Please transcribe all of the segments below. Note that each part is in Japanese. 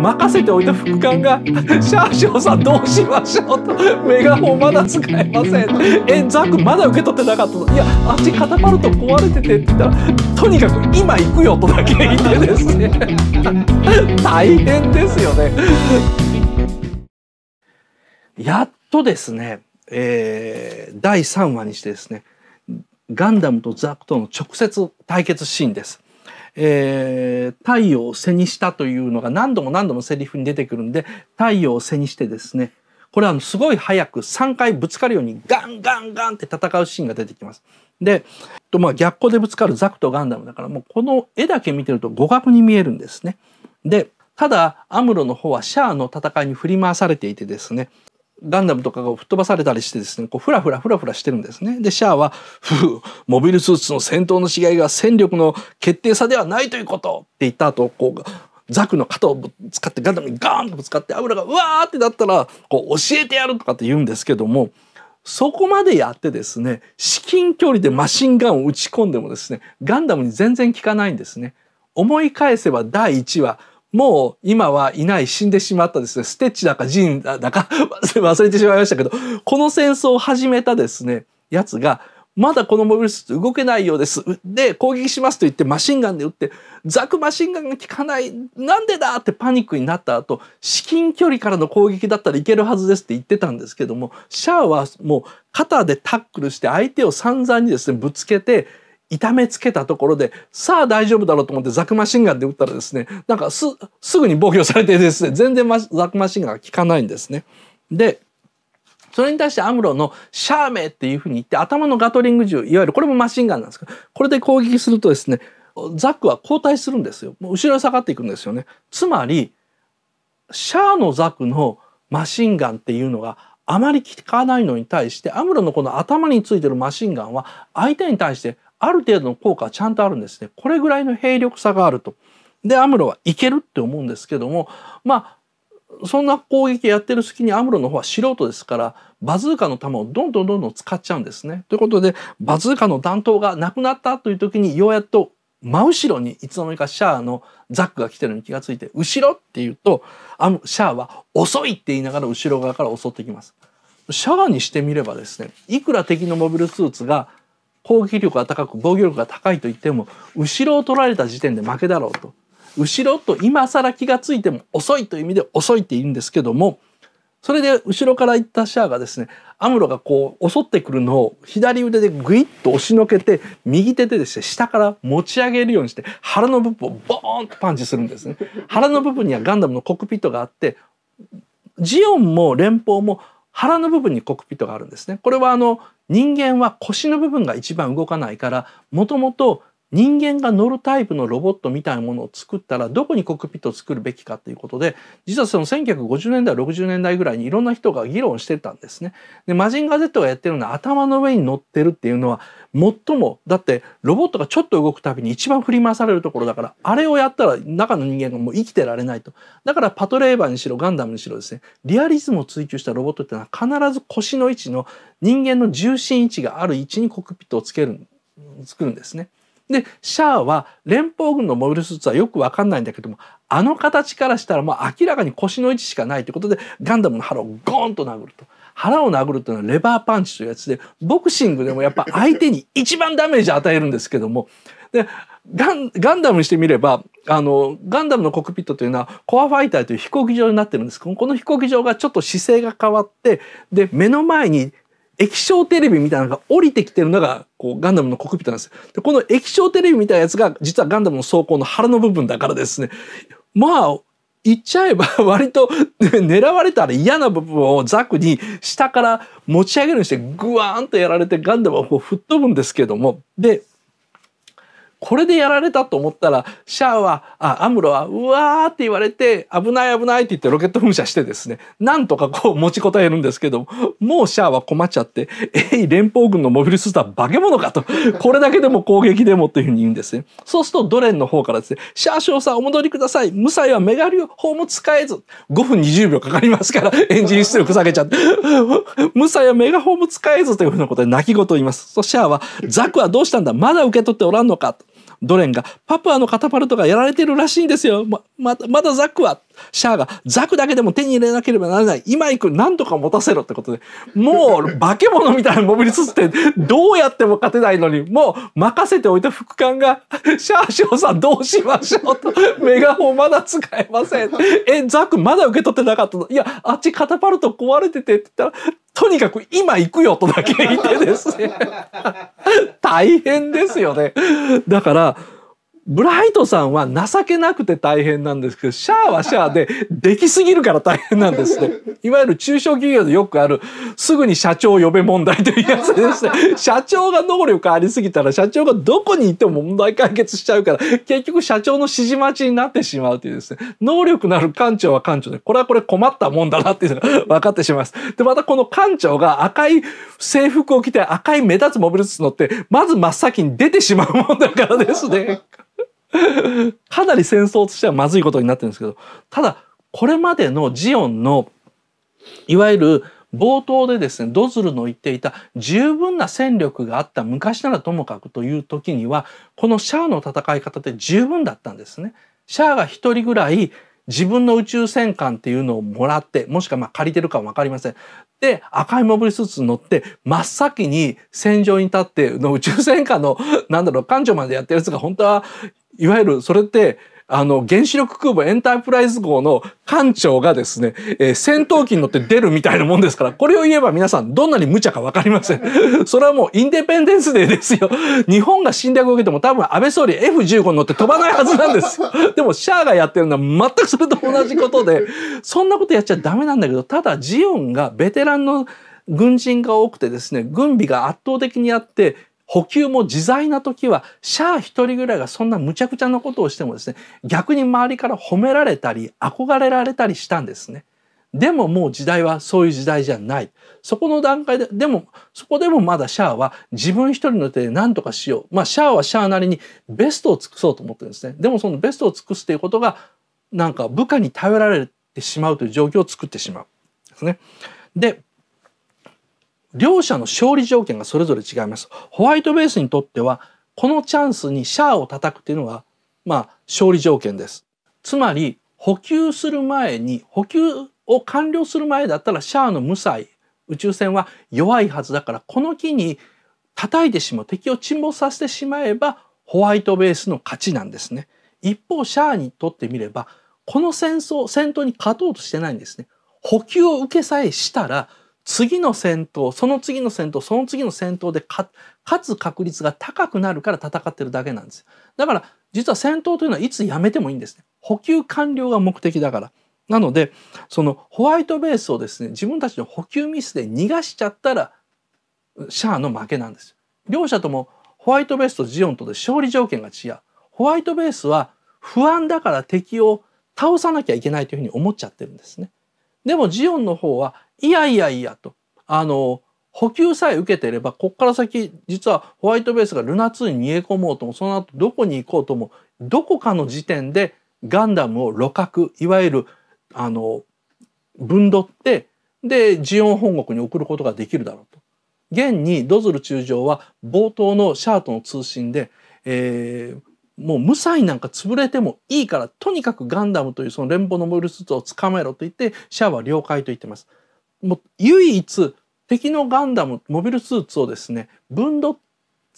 任せておいた副官が「シャーショーさんどうしましょう」と「メガホンまだ使えません」えザックまだ受け取ってなかった」いやあっちカタパルト壊れてて」って言ったら「とにかく今行くよ」とだけ言ってですね 大変ですよねやっとですね、えー、第3話にしてですねガンダムとザックとの直接対決シーンです。えー、太陽を背にしたというのが何度も何度もセリフに出てくるんで、太陽を背にしてですね、これはすごい早く3回ぶつかるようにガンガンガンって戦うシーンが出てきます。で、とまあ逆光でぶつかるザクとガンダムだからもうこの絵だけ見てると互角に見えるんですね。で、ただアムロの方はシャアの戦いに振り回されていてですね、ガンダムとかが吹っ飛ばされたりしてですね、こうフラフラフラフラしてるんですね。で、シャアは、ふう、モビルスーツの戦闘の違いが戦力の決定差ではないということって言った後、こう、ザクの肩を使ってガンダムにガーンとぶつかって油がうわーってなったら、こう教えてやるとかって言うんですけども、そこまでやってですね、至近距離でマシンガンを打ち込んでもですね、ガンダムに全然効かないんですね。思い返せば第1話、もう今はいない死んでしまったですねステッチだかジンだか 忘れてしまいましたけどこの戦争を始めたですねやつがまだこのモビルスーツ動けないようです。で、攻撃しますと言ってマシンガンで撃って、ザクマシンガンが効かない、なんでだってパニックになった後、至近距離からの攻撃だったらいけるはずですって言ってたんですけども、シャアはもう肩でタックルして相手を散々にですね、ぶつけて、痛めつけたところで、さあ大丈夫だろうと思ってザクマシンガンで撃ったらですね、なんかす、すぐに防御されてですね、全然、ま、ザクマシンガンが効かないんですね。で、それに対してアムロのシャーメっていうふうに言って頭のガトリング銃、いわゆるこれもマシンガンなんですけど、これで攻撃するとですね、ザックは後退するんですよ。もう後ろに下がっていくんですよね。つまり、シャアのザクのマシンガンっていうのがあまり効かないのに対して、アムロのこの頭についてるマシンガンは相手に対してある程度の効果はちゃんとあるんですね。これぐらいの兵力差があると。で、アムロはいけるって思うんですけども、まあ、そんな攻撃やってる隙にアムロの方は素人ですから、バズーカの弾をどんどんどんどん使っちゃうんですね。ということで、バズーカの弾頭がなくなったという時に、ようやっと真後ろにいつの間にかシャアのザックが来てるのに気がついて、後ろって言うと、あの、シャアは遅いって言いながら後ろ側から襲ってきます。シャアにしてみればですね、いくら敵のモビルスーツが攻撃力が高く防御力が高いと言っても後ろを取られた時点で負けだろうと後ろと今更気がついても遅いという意味で遅いって言うんですけどもそれで後ろから行ったシャアがですねアムロがこう襲ってくるのを左腕でグイッと押しのけて右手でですね下から持ち上げるようにして腹の部分をボーンとパンチするんですね。腹の部分にはガンダムのコックピットがあってジオンも連邦も腹の部分にコックピットがあるんですね。これはあの人間は腰の部分が一番動かないからもともと人間が乗るタイプのロボットみたいなものを作ったらどこにコックピットを作るべきかということで実はその1950年代60年代ぐらいにいろんな人が議論してたんですね。でマジンガー Z がやってるのは頭の上に乗ってるっていうのは最もだってロボットがちょっと動くたびに一番振り回されるところだからあれをやったら中の人間がもう生きてられないとだからパトレーバーにしろガンダムにしろですねリアリズムを追求したロボットっていうのは必ず腰の位置の人間の重心位置がある位置にコックピットをつける作るんですね。でシャアは連邦軍のモビルスーツはよく分かんないんだけどもあの形からしたらもう明らかに腰の位置しかないということでガンダムの腹をゴーンと殴ると。腹を殴るというのはレバーパンチというやつでボクシングでもやっぱ相手に一番ダメージを与えるんですけどもでガンガンダムにしてみればあのガンダムのコックピットというのはコアファイターという飛行機場になってるんですこの飛行機場がちょっと姿勢が変わってで目の前に液晶テレビみたいなのが降りてきてるのがこうガンダムのコックピットなんですでこの液晶テレビみたいなやつが実はガンダムの装甲の腹の部分だからですねまあ言っちゃえば割と 狙われたら嫌な部分をザクに下から持ち上げるようにしてグワーンとやられてガンダムをこう吹っ飛ぶんですけどもでこれでやられたと思ったらシャアはあアムロはうわーって言われて危ない危ないって言ってロケット噴射してですねなんとかこう持ちこたえるんですけどもうシャアは困っちゃって「えい連邦軍のモビルスーツは化け物か」と これだけでも攻撃でもというふうに言うんですねそうするとドレンの方からですね「シャア少佐お戻りください無才はメガリを砲も使えず5分20秒かかりますからエンジン出力下げちゃって 無才はメガホーム使えず」というふうなことで泣き言を言いますそシャアは「ザクはどうしたんだまだ受け取っておらんのか」と。ドレンがパプアのカタパルトがやられてるらしいんですよ。ま、まだ、まだザクは。シャアがザクだけでも手に入れなければならない。今行く、なんとか持たせろってことで、もう化け物みたいなモビリスって、どうやっても勝てないのに、もう任せておいた副官が、シャアショさんどうしましょうと、メガホンまだ使えません。え、ザクまだ受け取ってなかったのいや、あっちカタパルト壊れててって言ったら、とにかく今行くよとだけ言ってですね大変ですよね。だからブライトさんは情けなくて大変なんですけど、シャアはシャアで できすぎるから大変なんですね。いわゆる中小企業でよくある、すぐに社長を呼べ問題というやつですね。社長が能力ありすぎたら、社長がどこに行っても問題解決しちゃうから、結局社長の指示待ちになってしまうというですね、能力のある館長は館長で、これはこれ困ったもんだなっていうのが分かってしまいます。で、またこの館長が赤い制服を着て赤い目立つモビルスーツ乗って、まず真っ先に出てしまうもんだからですね。かなり戦争としてはまずいことになってるんですけどただこれまでのジオンのいわゆる冒頭でですねドズルの言っていた十分な戦力があった昔ならともかくという時にはこのシャアの戦い方で十分だったんですね。シャアが一人ぐらい自分の宇宙戦艦っていうのをもらって、もしくはま借りてるかわかりません。で、赤いモりスーツに乗って、真っ先に戦場に立って、の宇宙戦艦の、なんだろう、艦長までやってるやつが本当は、いわゆるそれって、あの、原子力空母エンタープライズ号の艦長がですね、えー、戦闘機に乗って出るみたいなもんですから、これを言えば皆さんどんなに無茶かわかりません。それはもうインデペンデンスデーですよ。日本が侵略を受けても多分安倍総理 F15 に乗って飛ばないはずなんですよ。でもシャアがやってるのは全くそれと同じことで、そんなことやっちゃダメなんだけど、ただジオンがベテランの軍人が多くてですね軍備が圧倒的にあって補給も自在な時はシャア一人ぐらいがそんなむちゃくちゃなことをしてもですね逆に周りから褒められたり憧れられたりしたんですね。でももう時代はそういう時代じゃない。そこの段階で、でも、そこでもまだシャアは自分一人の手で何とかしよう。まあシャアはシャアなりにベストを尽くそうと思ってるんですね。でもそのベストを尽くすということが、なんか部下に頼られてしまうという状況を作ってしまう。ですね。で、両者の勝利条件がそれぞれ違います。ホワイトベースにとっては、このチャンスにシャアを叩くというのが、まあ、勝利条件です。つまり、補給する前に、補給を完了する前だったら、シャアの無罪、宇宙船は弱いはずだから、この機に叩いてしまう、敵を沈没させてしまえば、ホワイトベースの勝ちなんですね。一方、シャアにとってみれば、この戦争、戦闘に勝とうとしてないんですね。補給を受けさえしたら、次の戦闘その次の戦闘その次の戦闘で勝つ確率が高くなるから戦ってるだけなんですだから実は戦闘というのはいつやめてもいいんですね補給完了が目的だからなのでそのホワイトベースをですね自分たちの補給ミスで逃がしちゃったらシャアの負けなんです両者ともホワイトベースとジオンとで勝利条件が違うホワイトベースは不安だから敵を倒さなきゃいけないというふうに思っちゃってるんですねでもジオンの方はいやいやいやとあの補給さえ受けてればこっから先実はホワイトベースがルナ2に逃げ込もうともその後どこに行こうともどこかの時点でガンダムを露獲、いわゆるあの分取ってでジオン本国に送ることができるだろうと。現にドズル中将は冒頭のシャートの通信で、えー、もう無罪なんか潰れてもいいからとにかくガンダムというその連邦のモイルスーツを捕まえろと言ってシャアは了解と言ってます。も唯一敵のガンダムモビルスーツをですね分取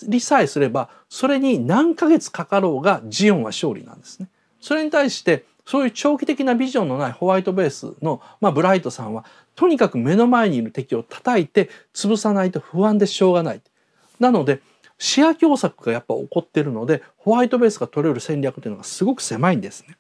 りさえすればそれに何ヶ月かかろうがジオンは勝利なんですね。それに対してそういう長期的なビジョンのないホワイトベースの、まあ、ブライトさんはとにかく目の前にいる敵を叩いて潰さないと不安でしょうがない。なので視野狭窄がやっぱ起こってるのでホワイトベースが取れる戦略というのがすごく狭いんですね。